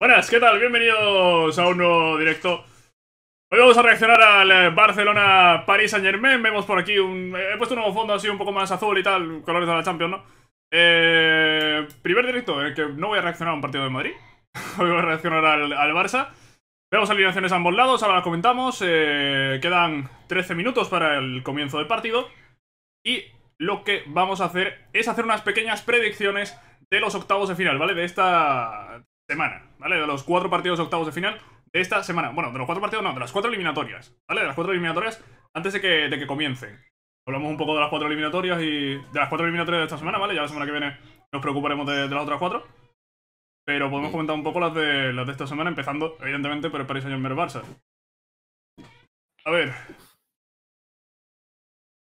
Buenas, ¿qué tal? Bienvenidos a un nuevo directo. Hoy vamos a reaccionar al eh, Barcelona-Paris Saint Germain. Vemos por aquí un... Eh, he puesto un nuevo fondo así un poco más azul y tal, colores de la Champions, ¿no? Eh, primer directo en el que no voy a reaccionar a un partido de Madrid. Hoy voy a reaccionar al, Barça. Vemos alineaciones a ambos lados, ahora las comentamos. Eh, quedan 13 minutos para el comienzo del partido. Y lo que vamos a hacer es hacer unas pequeñas predicciones de los octavos de final, ¿vale? De esta semana, ¿vale? De los cuatro partidos octavos de final de esta semana. Bueno, de los cuatro partidos no, de las cuatro eliminatorias, ¿vale? De las cuatro eliminatorias antes de que, de comiencen. Hablamos un poco de las cuatro eliminatorias y de las cuatro eliminatorias de esta semana, ¿vale? Ya la semana que viene nos preocuparemos de, las otras cuatro. Pero podemos comentar un poco las de, las de esta semana, empezando, evidentemente, por el Paris Saint-Germain-Barça. A ver...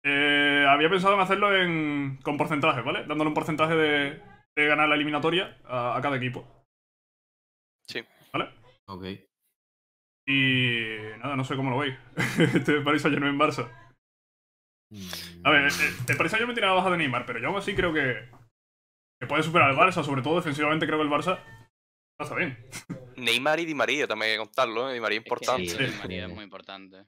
Eh, había pensado en hacerlo en, con porcentaje, ¿vale? Dándole un porcentaje de, de ganar la eliminatoria a cada equipo. Sí. ¿Vale? Ok. Y nada, no sé cómo lo veis. este Paris Saint Germain Barça. A ver, eh, eh, el Paris Saint Germain tiene la baja de Neymar, pero yo aún así creo que, que puede superar al Barça, sobre todo defensivamente creo que el Barça está bien. Neymar y Di María también hay que contarlo, ¿eh? Di María es importante. Di María es muy importante.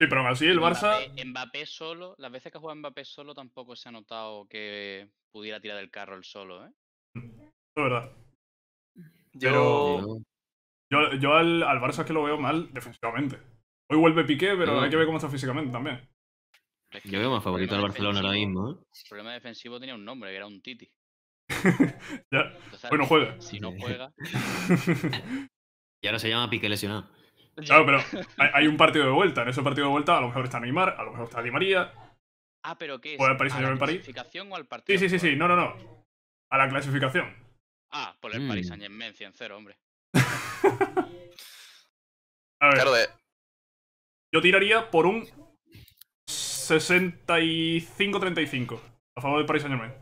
Sí, pero aún así el Barça. Mbappé, solo, las veces que ha jugado Mbappé solo tampoco se ha notado que pudiera tirar del carro El solo, ¿eh? Es verdad. Yo, yo, yo al, Barça es que lo veo mal defensivamente. Hoy vuelve Piqué, pero hay que ver cómo está físicamente también. yo veo más favorito al Barcelona ahora mismo. ¿eh? El problema defensivo tenía un nombre, que era un Titi. ya. Hoy no juega. Si no juega. y ahora se llama Piqué lesionado. Claro, pero hay, un partido de vuelta. En ese partido de vuelta a lo mejor está Neymar, a lo mejor está Di María. Ah, pero ¿qué es? ¿A la clasificación o al partido? Sí, sí, sí, sí. No, no, no. A la clasificación. Ah, por el Paris mm. Saint Germain 100-0, hombre. A ver. Yo tiraría por un 65-35 a favor del Paris Saint Germain.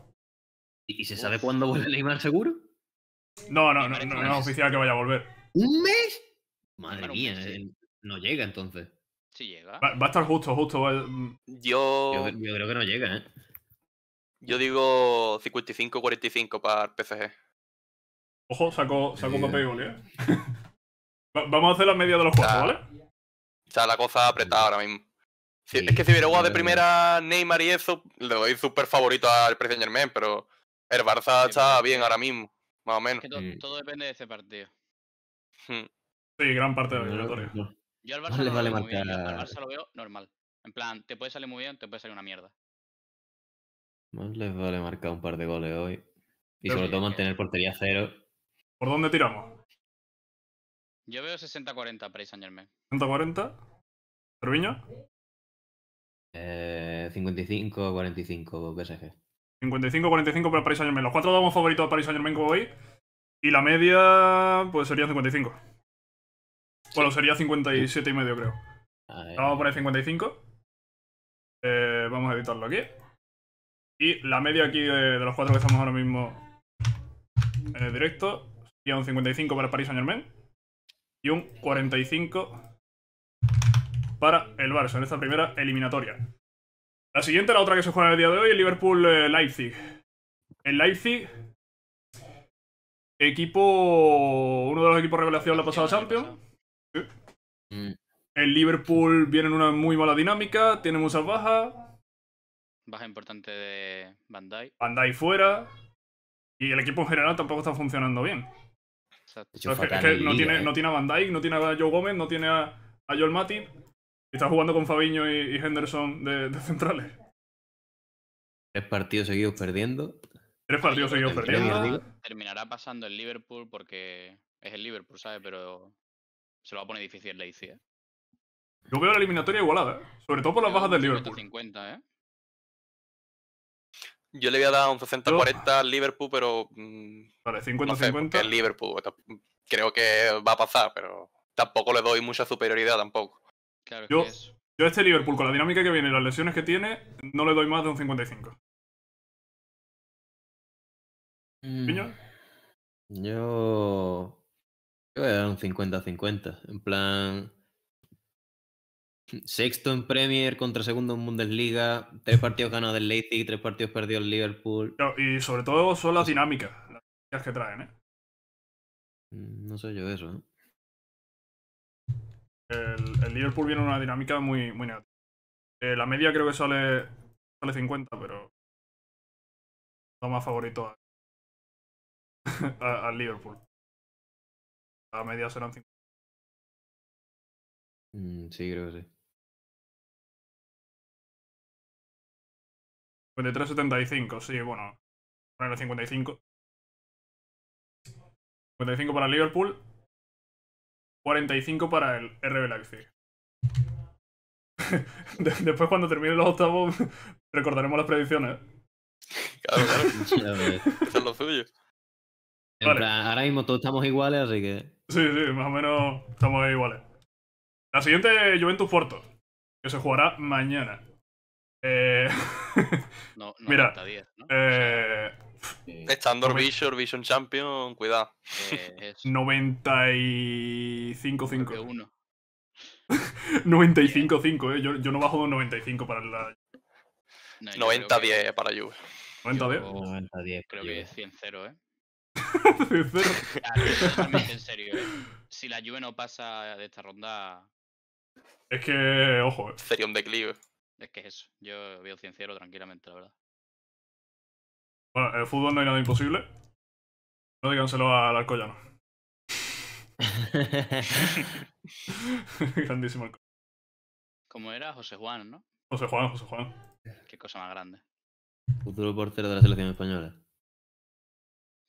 ¿Y se sabe cuándo vuelve Neymar seguro? No, no, no, no, es oficial que vaya a volver. ¿Un mes? Madre mía, no llega entonces. Sí llega. Va, a estar justo, justo. Mm. Yo... yo... creo que no llega, ¿eh? Yo digo 55-45 para el PSG. Ojo, saco, sacó papel y ¿eh? Vamos a hacer la media de los juegos, ¿vale? O sea, la cosa apretada ahora mismo. es que si jugado de primera Neymar y eso, le doy súper favorito al presidente pero el Barça está bien ahora mismo, más o menos. que todo, depende de ese partido. Hmm. Sí, gran parte de la Yo al Barça, lo veo normal. En plan, te puede salir muy bien, te puede salir una mierda. Más les vale marcar un par de goles hoy. Y sobre todo mantener portería cero ¿Por dónde tiramos? Yo veo 60-40 para Saint Germain. ¿60-40? ¿Cerviño? Eh, 55-45 PSG. 55-45 para Paris Saint Germain. Los cuatro damos favoritos a Paris Saint Germain como Y la media, pues sería 55. Bueno, sería 57 y medio, creo. Vamos a poner 55. vamos a editarlo aquí. Y la media aquí de, de los cuatro que estamos ahora mismo en el directo un 55 para Paris Saint-Germain y un 45 para el Barça en esta primera eliminatoria. La siguiente, la otra que se juega en el día de hoy, el Liverpool-Leipzig. El Leipzig, equipo. uno de los equipos revelación la pasada Champions. Mm. El Liverpool viene en una muy mala dinámica, tiene muchas bajas. Baja importante de Bandai. Bandai fuera. Y el equipo en general tampoco está funcionando bien que, ¿eh? no, tiene, a Van Dyke, no tiene a Joe Gómez, no tiene a, a Joel Matip. Y está jugando con Fabiño y, Henderson de, centrales. Tres partidos seguidos perdiendo. Tres partidos seguidos perdiendo. Terminará pasando el Liverpool porque es el Liverpool, ¿sabes? Pero se lo va a poner difícil el Leipzig. ¿eh? Yo veo la eliminatoria igualada, ¿eh? sobre todo por las bajas del Liverpool. 50, ¿eh? Yo le voy a dar un 60-40 al Liverpool, pero. Mm, vale, 50-50. No sé, Liverpool creo que va a pasar, pero tampoco le doy mucha superioridad tampoco. yo, este Liverpool, con la dinámica que viene y las lesiones que tiene, no le doy más de un 55. Mm. ¿Piñón? Yo. Yo voy a dar un 50-50. En plan. Sexto en Premier contra segundo en Bundesliga, tres partidos ganados del Leipzig, tres partidos perdidos el Liverpool. Y sobre todo son las dinámicas, las dinámicas que traen, ¿eh? Mm, no sé yo eso, ¿eh? El, el Liverpool viene una dinámica muy, muy negativa. Eh, la media creo que sale, sale 50, pero no más favorito al Liverpool. La media serán 50. Mm, sí, creo que sí. 53-75, sí, bueno. 55. 55 para Liverpool. 45 para el RB Leipzig. Después cuando termine los octavos recordaremos las predicciones. Claro, claro. Eso es lo ahora mismo todos estamos iguales, así que... Sí, sí, más o menos estamos iguales. La siguiente Juventus Porto, que se jugará mañana. Eh... no, no, Mira, 10, ¿no? Eh... Standard Vision, Vision Champion, cuidado. 95-5. 95-5, eh. Yo, no bajo 95 para la. 90-10 para Juve. 90-10. 90-10. Creo que es 100-0, eh. 100-0. Ah, en serio, eh. Si la Juve no pasa de esta ronda. Es que, ojo. Eh. Sería un declive. Es que es eso. Yo veo Cienciero tranquilamente, la verdad. Bueno, el fútbol no hay nada imposible. No díganselo al Alcoyano. Grandísimo Alcoyano. Como era José Juan, ¿no? José Juan, José Juan. Qué cosa más grande. Futuro portero de la selección española.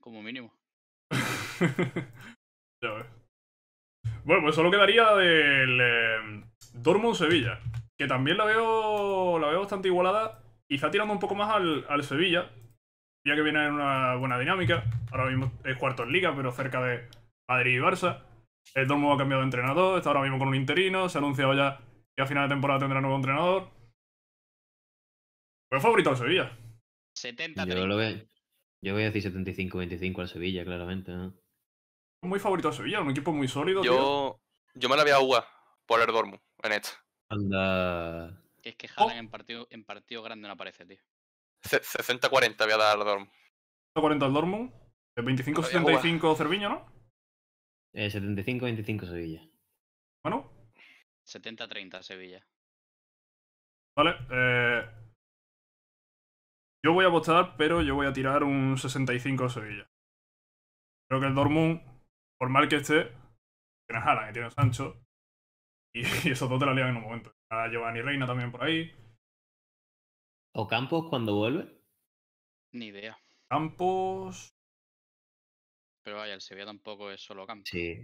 Como mínimo. ya ves. Bueno, pues solo quedaría del eh, Dortmund-Sevilla que también la veo, la veo bastante igualada. Quizá tirando un poco más al, al Sevilla, ya que viene en una buena dinámica. Ahora mismo es cuarto en liga, pero cerca de Madrid y Barça. El Dormo ha cambiado de entrenador, está ahora mismo con un interino, se ha anunciado ya que a final de temporada tendrá nuevo entrenador. Fue favorito al Sevilla. 70 yo, lo voy, yo voy a decir 75-25 al Sevilla, claramente. Muy favorito al Sevilla, un equipo muy sólido. Yo, yo me la veo a por el Dormo en esta. Anda. Es que Haaland oh. en, partido, en partido grande no aparece, tío. 60-40 voy a dar al Dortmund. 40 al Dortmund. 25-75 Cerviño, ¿no? 75-25 eh, Sevilla. Bueno. 70-30 Sevilla. Vale. Eh... Yo voy a apostar, pero yo voy a tirar un 65 Sevilla. Creo que el Dortmund, por mal que esté, tiene Haaland y eh, tiene Sancho. Y, eso esos dos te lo lian en un momento. A Giovanni Reina también por ahí. ¿O Campos cuando vuelve? Ni idea. Campos. Pero vaya, el Sevilla tampoco es solo Campos. Sí.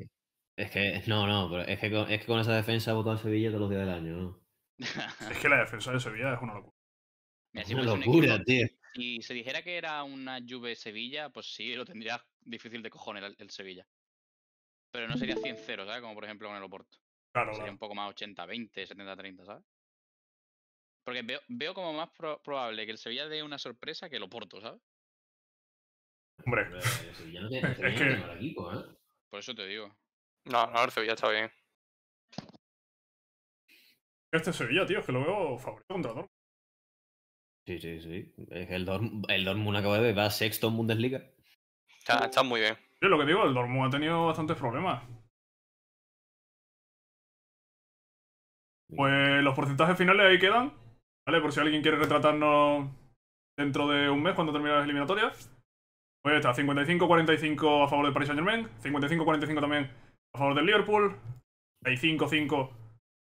Es que, no, no, pero es que con, es que con esa defensa votó el Sevilla todos los días del año, ¿no? es que la defensa de Sevilla es una locura. Es una locura, tío. Si se dijera que era una Juve Sevilla, pues sí, lo tendría difícil de cojones el, Sevilla. Pero no sería 100-0, ¿sabes? Como por ejemplo con el Oporto. Sería un poco más 80-20, 70-30, ¿sabes? Porque veo, como más probable que el Sevilla dé una sorpresa que el porto, ¿sabes? Hombre. el Sevilla no tiene que... el equipo, ¿eh? Por eso te digo. No, no, el Sevilla está bien. Este Sevilla, tío, es que lo veo favorito contra Dortmund. Sí, sí, sí. Es el, el Dortmund acaba de va sexto en Bundesliga. Está, está muy bien. Yo lo que digo, el Dortmund ha tenido bastantes problemas. Pues los porcentajes finales ahí quedan, ¿vale? Por si alguien quiere retratarnos dentro de un mes cuando termine las eliminatorias. Pues está 55-45 a favor del Paris Saint-Germain, 55-45 también a favor del Liverpool, 35-5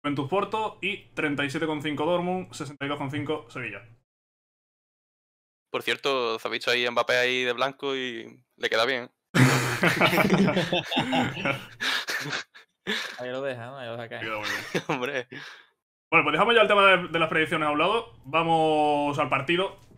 Juventus Porto y 37,5 Dortmund, 62,5 Sevilla. Por cierto, os habéis ahí Mbappé ahí de blanco y le queda bien. Ahí lo deja, ahí lo deja Hombre. Bueno, pues dejamos ya el tema de las predicciones a un lado. Vamos al partido.